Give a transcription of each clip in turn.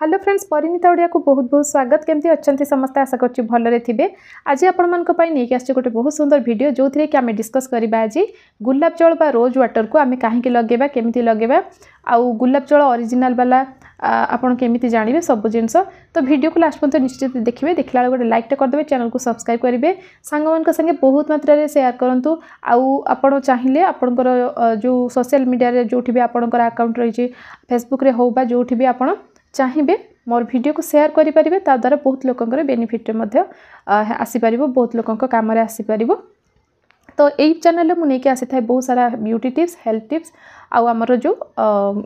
hello friends Parineeta Odia को बहुत बहुत स्वागत केमती अच्छा समस्त आशा करती भलि थे आज आपण गोटे बहुत सुंदर भिड जो थे कि आम डिस्कस करवा आज गुलाब गुलाबजल रोज व्टर को आम कहीं लगे केमी लगे आ गुलाब गुलाबजल अरिजिनाल बाला आपड़ केमी जानवे सब जिन तो भिडियो को लास्ट पर्यटन निश्चित देखिए देखा बेल गोटे लाइकटे करदे चैनल को सब्सक्राइब करेंगे सांग मांगे बहुत मात्रा सेयार करूँ आउ आप चाहिए आप जो सोशल मीडिया जो भी आपंकर आकाउंट रही फेसबुक हो जो भी आपड़ ଚାହିଁବେ ମୋର ଭିଡ଼ିଓକୁ ସେୟାର କରିପାରିବେ ତାଦ୍ୱାରା ବହୁତ ଲୋକଙ୍କର ବେନିଫିଟ୍ରେ ମଧ୍ୟ ଆସିପାରିବ ବହୁତ ଲୋକଙ୍କ କାମରେ ଆସିପାରିବ ତ ଏଇ ଚ୍ୟାନେଲ୍ରେ ମୁଁ ନେଇକି ଆସିଥାଏ ବହୁତ ସାରା ବ୍ୟୁଟି ଟିପ୍ସ ହେଲ୍ଥ ଟିପ୍ସ ଆଉ ଆମର ଯେଉଁ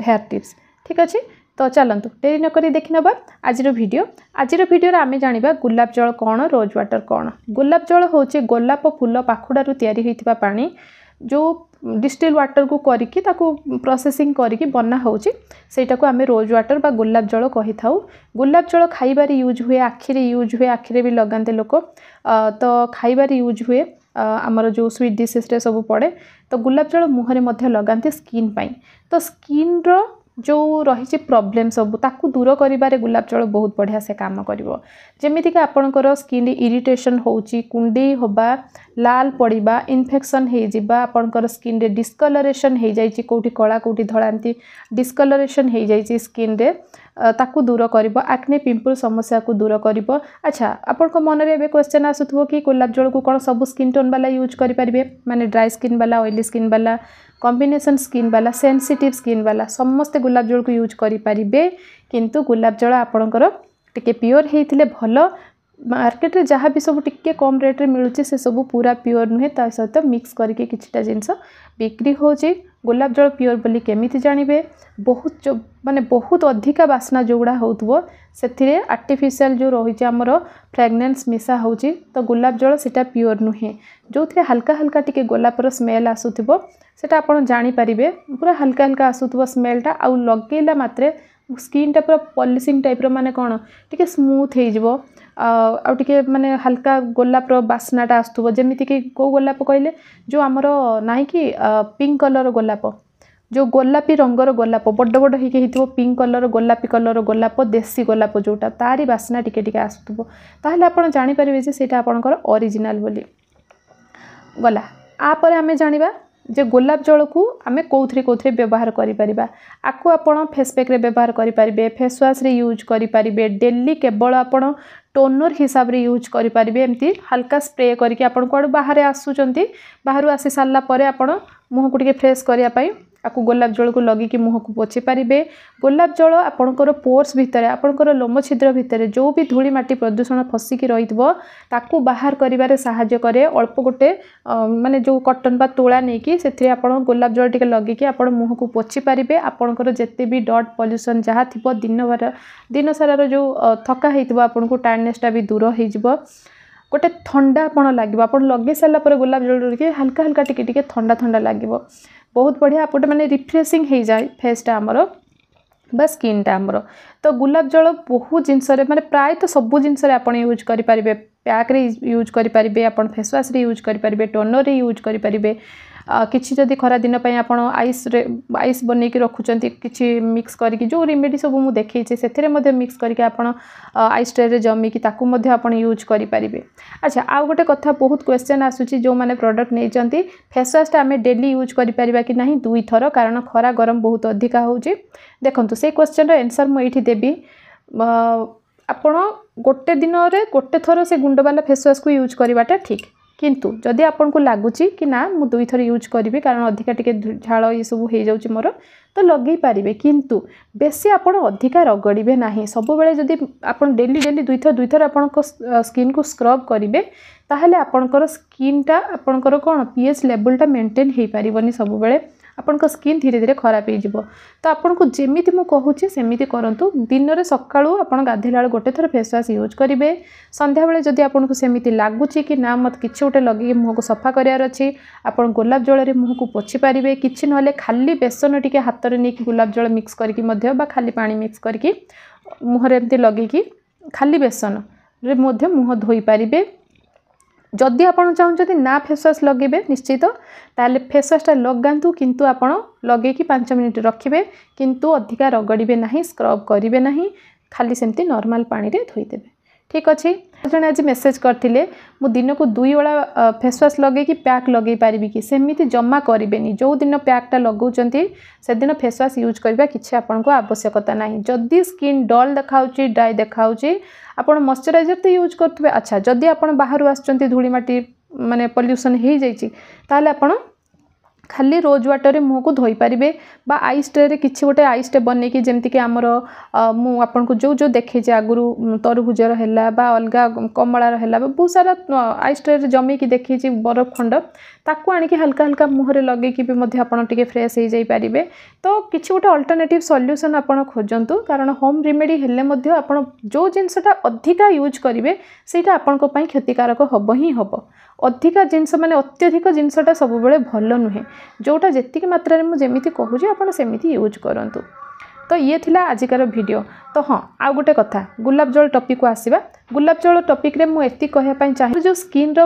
ହେୟାର ଟିପ୍ସ ଠିକ୍ ଅଛି ତ ଚାଲନ୍ତୁ ଡେରି ନକରି ଦେଖିନେବା ଆଜିର ଭିଡ଼ିଓ ଆଜିର ଭିଡ଼ିଓରେ ଆମେ ଜାଣିବା ଗୋଲାପ ଜଳ କ'ଣ ରୋଜ୍ ୱାଟର୍ କ'ଣ ଗୋଲାପ ଜଳ ହେଉଛି ଗୋଲାପ ଫୁଲ ପାଖୁଡ଼ାରୁ ତିଆରି ହୋଇଥିବା ପାଣି ଯେଉଁ ଡିଷ୍ଟିଲ୍ ୱାଟର୍କୁ କରିକି ତାକୁ ପ୍ରୋସେସିଂ କରିକି ବନା ହେଉଛି ସେଇଟାକୁ ଆମେ ରୋଜ୍ ୱାଟର୍ ବା ଗୋଲାପ ଜଳ କହିଥାଉ ଗୋଲାପ ଜଳ ଖାଇବାରେ ୟୁଜ୍ ହୁଏ ଆଖିରେ ୟୁଜ୍ ହୁଏ ଆଖିରେ ବି ଲଗାନ୍ତି ଲୋକ ତ ଖାଇବାରେ ୟୁଜ୍ ହୁଏ ଆମର ଯେଉଁ ସୁଇଟ୍ ଡିସେସ୍ରେ ସବୁ ପଡ଼େ ତ ଗୋଲାପ ଜଳ ମୁହଁରେ ମଧ୍ୟ ଲଗାନ୍ତି ସ୍କିନ୍ ପାଇଁ ତ ସ୍କିନ୍ର ଯେଉଁ ରହିଛି ପ୍ରୋବ୍ଲେମ୍ ସବୁ ତାକୁ ଦୂର କରିବାରେ ଗୋଲାପ ଜଳ ବହୁତ ବଢ଼ିଆ ସେ କାମ କରିବ ଯେମିତିକି ଆପଣଙ୍କର ସ୍କିନ୍ ଇରିଟେସନ୍ ହେଉଛି କୁଣ୍ଡେଇ ହେବା ଲାଲ ପଡ଼ିବା ଇନଫେକ୍ସନ୍ ହେଇଯିବା ଆପଣଙ୍କର ସ୍କିନ୍ରେ ଡିସ୍କଲରେସନ୍ ହେଇଯାଇଛି କେଉଁଠି କଳା କେଉଁଠି ଧଳା ଏମିତି ଡିସ୍କଲରେସନ୍ ହେଇଯାଇଛି ସ୍କିନ୍ରେ ତାକୁ ଦୂର କରିବ ଆକ୍ନେ ପିମ୍ପଲ୍ ସମସ୍ୟାକୁ ଦୂର କରିବ ଆଚ୍ଛା ଆପଣଙ୍କ ମନରେ ଏବେ କ୍ୱେଶ୍ଚନ୍ ଆସୁଥିବ କି ଗୋଲାପ ଜଳକୁ କ'ଣ ସବୁ ସ୍କିନ୍ ଟୋନ୍ ବାଲା ୟୁଜ୍ କରିପାରିବେ ମାନେ ଡ୍ରାଏ ସ୍କିନ୍ ବାଲା ଅଏଲି ସ୍କିନ୍ ବାଲା କମ୍ବିନେସନ୍ ସ୍କିନ୍ ବାଲା ସେନ୍ସିଟିଭ୍ ସ୍କିନ୍ ବାଲା ସମସ୍ତେ ଗୋଲାପ ଜଳକୁ ୟୁଜ୍ କରିପାରିବେ କିନ୍ତୁ ଗୋଲାପ ଜଳ ଆପଣଙ୍କର ଟିକେ ପିଓର୍ ହେଇଥିଲେ ଭଲ ମାର୍କେଟରେ ଯାହା ବି ସବୁ ଟିକିଏ କମ୍ ରେଟ୍ରେ ମିଳୁଛି ସେସବୁ ପୁରା ପିଓର୍ ନୁହେଁ ତା ସହିତ ମିକ୍ସ କରିକି କିଛିଟା ଜିନିଷ ବିକ୍ରି ହେଉଛି ଗୋଲାପ ଜଳ ପିଓର୍ ବୋଲି କେମିତି ଜାଣିବେ ବହୁତ ମାନେ ବହୁତ ଅଧିକା ବାସ୍ନା ଯେଉଁଗୁଡ଼ା ହେଉଥିବ ସେଥିରେ ଆର୍ଟିଫିସିଆଲ୍ ଯେଉଁ ରହିଛି ଆମର ଫ୍ରାଗ୍ରାନ୍ସ ମିଶା ହେଉଛି ତ ଗୋଲାପ ଜଳ ସେଇଟା ପିଓର୍ ନୁହେଁ ଯେଉଁଥିରେ ହାଲକା ହାଲକା ଟିକେ ଗୋଲାପର ସ୍ମେଲ୍ ଆସୁଥିବ ସେଇଟା ଆପଣ ଜାଣିପାରିବେ ପୁରା ହାଲକା ହାଲକା ଆସୁଥିବ ସ୍ମେଲ୍ଟା ଆଉ ଲଗେଇଲା ମାତ୍ରେ ସ୍କିନ୍ଟା ପୁରା ପଲିସିଂ ଟାଇପ୍ର ମାନେ କ'ଣ ଟିକେ ସ୍ମୁଥ୍ ହେଇଯିବ ଆଉ ଟିକେ ମାନେ ହାଲକା ଗୋଲାପର ବାସ୍ନାଟା ଆସୁଥିବ ଯେମିତିକି କେଉଁ ଗୋଲାପ କହିଲେ ଯେଉଁ ଆମର ନାହିଁ କି ପିଙ୍କ କଲର୍ ଗୋଲାପ ଯେଉଁ ଗୋଲାପୀ ରଙ୍ଗର ଗୋଲାପ ବଡ଼ ବଡ଼ ହେଇକି ହେଇଥିବ ପିଙ୍କ କଲର୍ ଗୋଲାପୀ କଲର୍ ଗୋଲାପ ଦେଶୀ ଗୋଲାପ ଯେଉଁଟା ତାରି ବାସ୍ନା ଟିକେ ଟିକେ ଆସୁଥିବ ତାହେଲେ ଆପଣ ଜାଣିପାରିବେ ଯେ ସେଇଟା ଆପଣଙ୍କର ଅରିଜିନାଲ୍ ବୋଲି ଗଲା ଆପରେ ଆମେ ଜାଣିବା जे गोलाप जल को आम कौरे कौरे व्यवहार आप करेसपेक्रे व्यवहार करेंगे फेसवाश्रे यूज करेंगे डेली केवल आप टोनर हिसाब से यूज करेंगे एमती हाल्का स्प्रे करके बाहर आसुच्च बाहर आसी सारापर आप मुह को फ्रेश करने ତାକୁ ଗୋଲାପ ଜଳକୁ ଲଗେଇକି ମୁହଁକୁ ପୋଛି ପାରିବେ ଗୋଲାପ ଜଳ ଆପଣଙ୍କର ପୋର୍ସ ଭିତରେ ଆପଣଙ୍କର ଲୋମ ଛିଦ୍ର ଭିତରେ ଯେଉଁ ବି ଧୂଳି ମାଟି ପ୍ରଦୂଷଣ ଫସିକି ରହିଥିବ ତାକୁ ବାହାର କରିବାରେ ସାହାଯ୍ୟ କରେ ଅଳ୍ପ ଗୋଟେ ମାନେ ଯେଉଁ କଟନ୍ ବା ତୋଳା ନେଇକି ସେଥିରେ ଆପଣ ଗୋଲାପ ଜଳ ଟିକେ ଲଗିକି ଆପଣ ମୁହଁକୁ ପୋଛି ପାରିବେ ଆପଣଙ୍କର ଯେତେ ବି ଡଟ୍ ପଲ୍ୟୁସନ୍ ଯାହା ଥିବ ଦିନଭରା ଦିନସାରାର ଯେଉଁ ଥକା ହେଇଥିବ ଆପଣଙ୍କୁ ଟାୟାର୍ଡ଼ନେସ୍ଟା ବି ଦୂର ହେଇଯିବ ଗୋଟେ ଥଣ୍ଡା ଆପଣ ଲାଗିବ ଆପଣ ଲଗେଇ ସାରିଲା ପରେ ଗୋଲାପ ଜଳ ଟିକେ ହାଲକା ହାଲକା ଟିକେ ଟିକେ ଥଣ୍ଡା ଥଣ୍ଡା ଲାଗିବ ବହୁତ ବଢ଼ିଆ ଆପଣ ମାନେ ରିଫ୍ରେସିଂ ହେଇଯାଏ ଫେସ୍ଟା ଆମର ବା ସ୍କିନ୍ଟା ଆମର ତ ଗୋଲାପ ଜଳ ବହୁତ ଜିନିଷରେ ମାନେ ପ୍ରାୟତଃ ସବୁ ଜିନିଷରେ ଆପଣ ୟୁଜ୍ କରିପାରିବେ ପ୍ୟାକ୍ରେ ୟୁଜ୍ କରିପାରିବେ ଆପଣ ଫେସ୍ୱାଶ୍ରେ ୟୁଜ୍ କରିପାରିବେ ଟୋନର୍ରେ ୟୁଜ୍ କରିପାରିବେ କିଛି ଯଦି ଖରାଦିନ ପାଇଁ ଆପଣ ଆଇସ୍ରେ ଆଇସ୍ ବନେଇକି ରଖୁଛନ୍ତି କିଛି ମିକ୍ସ କରିକି ଯେଉଁ ରେମେଡ଼ି ସବୁ ମୁଁ ଦେଖେଇଛି ସେଥିରେ ମଧ୍ୟ ମିକ୍ସ କରିକି ଆପଣ ଆଇସ୍ ଟ୍ରେରେ ଜମିକି ତାକୁ ମଧ୍ୟ ଆପଣ ୟୁଜ୍ କରିପାରିବେ ଆଚ୍ଛା ଆଉ ଗୋଟେ କଥା ବହୁତ କ୍ୱେଶ୍ଚନ୍ ଆସୁଛି ଯେଉଁମାନେ ପ୍ରଡ଼କ୍ଟ ନେଇଛନ୍ତି ଫେସ୍ ୱାଶ୍ଟା ଆମେ ଡେଲି ୟୁଜ୍ କରିପାରିବା କି ନାହିଁ ଦୁଇଥର କାରଣ ଖରା ଗରମ ବହୁତ ଅଧିକା ହେଉଛି ଦେଖନ୍ତୁ ସେଇ କ୍ୱେଶ୍ଚନ୍ର ଏନ୍ସର୍ ମୁଁ ଏଇଠି ଦେବି ଆପଣ ଗୋଟେ ଦିନରେ ଗୋଟେ ଥର ସେ ଗୁଣ୍ଡବାଲା ଫେସ୍ ୱାଶ୍କୁ ୟୁଜ୍ କରିବାଟା ଠିକ୍ কিন্তু ଯଦି ଆପଣଙ୍କୁ ଲାଗୁଛି କି ନା ମୁଁ ଦୁଇଥର ୟୁଜ୍ କରିବି କାରଣ ଅଧିକା ଟିକେ ଝାଳ ଏସବୁ ହେଇଯାଉଛି ମୋର ତ ଲଗେଇ ପାରିବେ କିନ୍ତୁ ବେଶୀ ଆପଣ ଅଧିକା ରଗଡ଼ିବେ ନାହିଁ ସବୁବେଳେ ଯଦି ଆପଣ ଡେଲି ଡେଲି ଦୁଇଥର ଦୁଇଥର ଆପଣଙ୍କ ସ୍କିନ୍କୁ ସ୍କ୍ରବ୍ କରିବେ ତାହେଲେ ଆପଣଙ୍କର ସ୍କିନ୍ଟା ଆପଣଙ୍କର କ'ଣ ପି ଏଚ୍ ଲେବୁଲ୍ଟା ମେଣ୍ଟେନ୍ ହେଇପାରିବନି ସବୁବେଳେ ଆପଣଙ୍କ ସ୍କିନ୍ ଧୀରେ ଧୀରେ ଖରାପ ହେଇଯିବ ତ ଆପଣଙ୍କୁ ଯେମିତି ମୁଁ କହୁଛି ସେମିତି କରନ୍ତୁ ଦିନରେ ସକାଳୁ ଆପଣ ଗାଧୋଇଲା ବେଳେ ଗୋଟେ ଥର ଫେସ୍ ୱାଶ୍ ୟୁଜ୍ କରିବେ ସନ୍ଧ୍ୟାବେଳେ ଯଦି ଆପଣଙ୍କୁ ସେମିତି ଲାଗୁଛି କି ନା ମୋତେ କିଛି ଗୋଟେ ଲଗେଇକି ମୁହଁକୁ ସଫା କରିବାର ଅଛି ଆପଣ ଗୋଲାପ ଜଳରେ ମୁହଁକୁ ପୋଛି ପାରିବେ କିଛି ନହେଲେ ଖାଲି ବେସନ ଟିକେ ହାତରେ ନେଇକି ଗୋଲାପ ଜଳ ମିକ୍ସ କରିକି ମଧ୍ୟ ବା ଖାଲି ପାଣି ମିକ୍ସ କରିକି ମୁହଁରେ ଏମିତି ଲଗେଇକି ଖାଲି ବେସନରେ ମଧ୍ୟ ମୁହଁ ଧୋଇପାରିବେ ଯଦି ଆପଣ ଚାହୁଁଛନ୍ତି ନା ଫେସ୍ ୱାଶ୍ ଲଗାଇବେ ନିଶ୍ଚିତ ତାହେଲେ ଫେସ୍ ୱାଶ୍ଟା ଲଗାନ୍ତୁ କିନ୍ତୁ ଆପଣ ଲଗାଇକି ପାଞ୍ଚ ମିନିଟ୍ ରଖିବେ କିନ୍ତୁ ଅଧିକା ରଗଡ଼ିବେ ନାହିଁ ସ୍କ୍ରବ୍ କରିବେ ନାହିଁ ଖାଲି ସେମିତି ନର୍ମାଲ୍ ପାଣିରେ ଧୋଇଦେବେ ଠିକ୍ ଅଛି ଜଣେ ଆଜି ମେସେଜ୍ କରିଥିଲେ ମୁଁ ଦିନକୁ ଦୁଇ ଓଳା ଫେସ୍ ୱାଶ୍ ଲଗେଇକି ପ୍ୟାକ୍ ଲଗେଇ ପାରିବି କି ସେମିତି ଜମା କରିବେନି ଯେଉଁ ଦିନ ପ୍ୟାକ୍ଟା ଲଗାଉଛନ୍ତି ସେଦିନ ଫେସ୍ ୱାଶ୍ ୟୁଜ୍ କରିବା କିଛି ଆପଣଙ୍କୁ ଆବଶ୍ୟକତା ନାହିଁ ଯଦି ସ୍କିନ୍ ଡଲ୍ ଦେଖାଉଛି ଡ୍ରାଏ ଦେଖାଉଛି ଆପଣ ମଶ୍ଚରାଇଜର୍ ତ ୟୁଜ୍ କରୁଥିବେ ଆଚ୍ଛା ଯଦି ଆପଣ ବାହାରୁ ଆସୁଛନ୍ତି ଧୂଳିମାଟି ମାନେ ପଲ୍ୟୁସନ୍ ହେଇଯାଇଛି ତାହେଲେ ଆପଣ खाली रोज व्टर मुँह को धोई पारे आई स्ट्रे कि गोटे आई बन जमीक आमर मुझक जो जो देखे आगुरी तरभुजर है अलग कमलार है बहुत सारा आई स्ट्रे जमीक देखिए बरफ खंड ताकि हाल्का हाल्का मुहर लगे भी फ्रेश हो जापारे तो किसी गोटे अल्टरनेटिव सल्यूसन आपड़ खोजु कारण होम रेमेडी हेले जो जिनसा अधिका यूज करेंगे सहीटा आपंपाई क्षतिकारक हम ही हम ଅଧିକା ଜିନିଷ ମାନେ ଅତ୍ୟଧିକ ଜିନିଷଟା ସବୁବେଳେ ଭଲ ନୁହେଁ ଯେଉଁଟା ଯେତିକି ମାତ୍ରାରେ ମୁଁ ଯେମିତି କହୁଛି ଆପଣ ସେମିତି ୟୁଜ୍ କରନ୍ତୁ ତ ଇଏ ଥିଲା ଆଜିକାର ଭିଡ଼ିଓ ତ ହଁ ଆଉ ଗୋଟେ କଥା ଗୁଲାପ ଜଳ ଟପିକ୍କୁ ଆସିବା ଗୁଲାପ ଜଳ ଟପିକ୍ରେ ମୁଁ ଏତିକି କହିବା ପାଇଁ ଚାହେଁ ଯେଉଁ ସ୍କିନ୍ର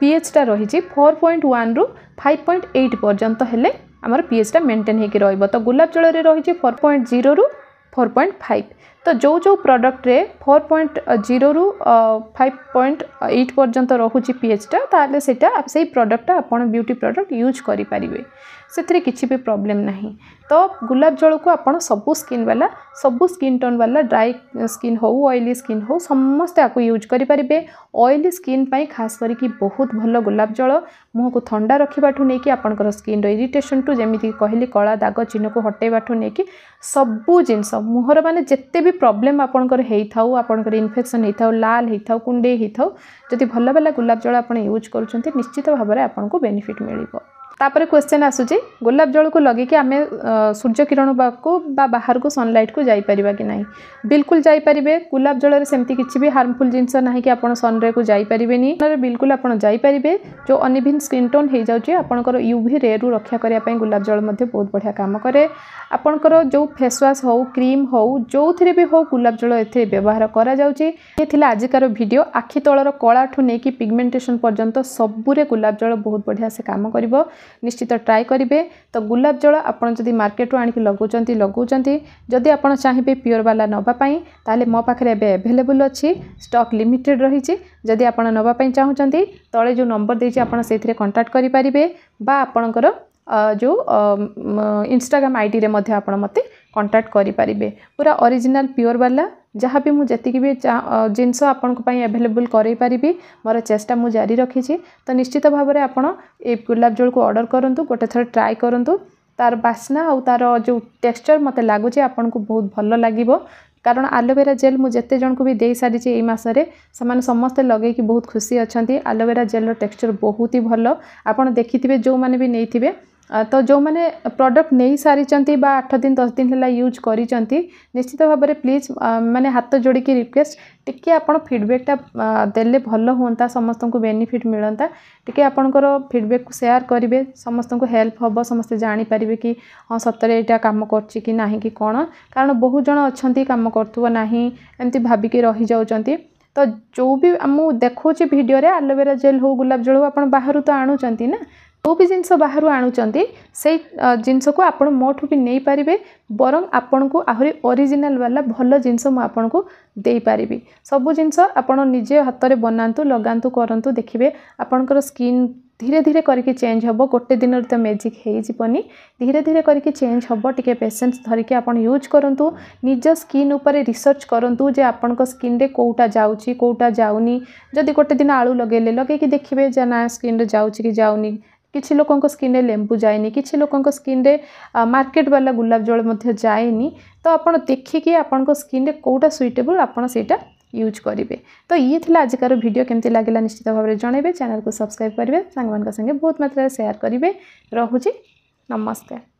ପିଏଚ୍ଟା ରହିଛି ଫୋର୍ ପଏଣ୍ଟ ୱାନ୍ରୁ ଫାଇଭ୍ ପଏଣ୍ଟ ଏଇଟ୍ ପର୍ଯ୍ୟନ୍ତ ହେଲେ ଆମର ପିଏଚ୍ଟା ମେଣ୍ଟେନ୍ ହୋଇକି ରହିବ ତ ଗୁଲାପ ଜଳରେ ରହିଛି ଫୋର୍ ପଏଣ୍ଟ ଜିରୋରୁ ଫୋର୍ ପଏଣ୍ଟ ଫାଇଭ୍ तो जो जो प्रडक्ट फोर पॉइंट जीरो रु फाइव पॉइंट एट पर्यंत रोच पीएचटा तेल से प्रडक्टा आपड़ ब्यूटी प्रडक्ट यूज करें किसी भी प्रोब्लेम ना तो गुलाब जल को आप सब स्किन वाला सब स्किन टोन वाला ड्राई स्किन हो ऑयली स्किन हो समस्ते आपको यूज करें ऑयली स्किन खास करके बहुत भल गुलाब जल मुह को थंडा रखा ठूँ नहीं कि आप स्किन इरीटेसन टू जमी कहली कला दाग चिन्ह को हटेबा ठूँ नहीं कि सबू जिनस मुहर मानते जिते ବି ପ୍ରୋବ୍ଲେମ୍ ଆପଣଙ୍କର ହେଇଥାଉ ଆପଣଙ୍କର ଇନଫେକ୍ସନ୍ ହେଇଥାଉ ଲାଲ ହେଇଥାଉ କୁଣ୍ଡେଇ ହେଇଥାଉ ଯଦି ଭଲ ବାଲା ଗୋଲାପ ଜଳ ଆପଣ ୟୁଜ୍ କରୁଛନ୍ତି ନିଶ୍ଚିତ ଭାବରେ ଆପଣଙ୍କୁ ବେନିଫିଟ୍ ମିଳିବ তাপরে কোয়েশ্চন আসুজি গোলাপ জলক লাগি কি আমি সূর্য কিরণ বা কো বা বাহির কো সানলাইট কো যাই পারিবাকি নাই বিলকুল যাই পারিবে গোলাপ জলৰ সেমতি কিচি বি हार्मফুল জিনছ নাই কি আপোন সণৰে কো যাই পারিবে নি বিলকুল আপোন যাই পারিবে যো অনিবিন স্কিন টোন হৈ যাওচি আপোনকৰ ইউভি ৰে ৰ ৰক্ষা কৰি পায় গোলাপ জলৰ মধ্যে বহুত বঢ়িয়া কাম কৰে আপোনকৰ যো ফেছৱাস হওউ ক্রিম হওউ যো থিৰি বি হওউ গোলাপ জল এথে ব্যৱহাৰ কৰা যাওচি এতি থিলা আজি কাৰ ভিডিও আখি তলৰ কোলাটু নেকি পিগমেন্টেশ্বন পৰ্যন্ত সবুৰে গোলাপ জল বহুত বঢ়িয়া সে কাম কৰিবো ନିଶ୍ଚିତ ଟ୍ରାଏ କରିବେ ତ ଗୁଲାପ ଜଳ ଆପଣ ଯଦି ମାର୍କେଟରୁ ଆଣିକି ଲଗାଉଛନ୍ତି ଲଗାଉଛନ୍ତି ଯଦି ଆପଣ ଚାହିଁବେ ପିଓର ନେବା ପାଇଁ ତାହେଲେ ମୋ ପାଖରେ ଏବେ ଆଭେଲେବୁଲ୍ ଅଛି ଷ୍ଟକ୍ ଲିମିଟେଡ଼୍ ରହିଛି ଯଦି ଆପଣ ନେବା ପାଇଁ ଚାହୁଁଛନ୍ତି ତଳେ ଯେଉଁ ନମ୍ବର ଦେଇଛି ଆପଣ ସେଇଥିରେ କଣ୍ଟାକ୍ଟ କରିପାରିବେ ବା ଆପଣଙ୍କର ଯେଉଁ ଇନଷ୍ଟାଗ୍ରାମ୍ ଆଇଡ଼ିରେ ମଧ୍ୟ ଆପଣ ମୋତେ କଣ୍ଟାକ୍ଟ କରିପାରିବେ ପୁରା ଅରିଜିନାଲ୍ ପିଓର ଯାହା ବି ମୁଁ ଯେତିକି ବି ଜିନିଷ ଆପଣଙ୍କ ପାଇଁ ଆଭେଲେବୁଲ୍ କରାଇପାରିବି ମୋର ଚେଷ୍ଟା ମୁଁ ଜାରି ରଖିଛି ତ ନିଶ୍ଚିତ ଭାବରେ ଆପଣ ଏଇ ଗୁଲାବଜାମୁକୁ ଅର୍ଡ଼ର୍ କରନ୍ତୁ ଗୋଟେ ଥର ଟ୍ରାଏ କରନ୍ତୁ ତା'ର ବାସ୍ନା ଆଉ ତା'ର ଯେଉଁ ଟେକ୍ସଚର୍ ମୋତେ ଲାଗୁଛି ଆପଣଙ୍କୁ ବହୁତ ଭଲ ଲାଗିବ କାରଣ ଆଲୋଭେରା ଜେଲ୍ ମୁଁ ଯେତେ ଜଣଙ୍କୁ ବି ଦେଇସାରିଛି ଏଇ ମାସରେ ସେମାନେ ସମସ୍ତେ ଲଗେଇକି ବହୁତ ଖୁସି ଅଛନ୍ତି ଆଲୋଭେରା ଜେଲ୍ର ଟେକ୍ସଚର୍ ବହୁତ ହି ଭଲ ଆପଣ ଦେଖିଥିବେ ଯେଉଁମାନେ ବି ନେଇଥିବେ तो जो मैंने प्रडक्ट नहीं सारी आठ दिन दस दिन है यूज करश्चित भाव प्लीज मैंने हाथ जोड़ी की रिक्वेस्ट टी आप फिडबैक्टा दे भल हाँ समस्त को बेनिफिट मिलता टी आपर फिडबैक् सेयार करेंगे समस्त को हेल्प हम समस्ते जापर कि हाँ सतरे ये कम कर ना कि कौन कारण बहुत जन अच्छा कम करमती भाविक रही जा तो जो भी मुझे देखो भिडियो आलोवेरा जेल हो गुलाब जेल हो आप बाहर तो आणुंट ना जो भी जिनस बाहर आणुंट जिनस को आप मोठू भी नहीं पारे बर आपण को आहरी ओरिजिनाल वाला भल जिन मुझेपरि सब जिनस निजे हाथ में बनातु लगातु करूँ देखिए आपण स्किन धीरे धीरे करके चेंज हे गोटे दिन तो मेजिक हो धीरे धीरे करके चेंज हम टी पेसेंस धरिकी आप यूज करूँ निज स्किन रिसर्च करूँ जे आपण स्किन में कौटा जाऊँगी कौटा जाऊनी जदि गोटे दिन आलु लगे लगे देखिए ना स्किन जाऊँ कि जाऊनी किसी लोक स्किन लेंबू जाए कि लोक स्किन मार्केट वाला गुलाब जल जाए तो आपड़ देखिए आपण स्किन कौटा सुइटेबुल आपटा यूज करेंगे तो ये थी आज का भिड केमती लगे निश्चित भाव में जनइबे को सब्सक्राइब करेंगे सांग बहुत मात्रा सेयार करेंगे रोचे नमस्कार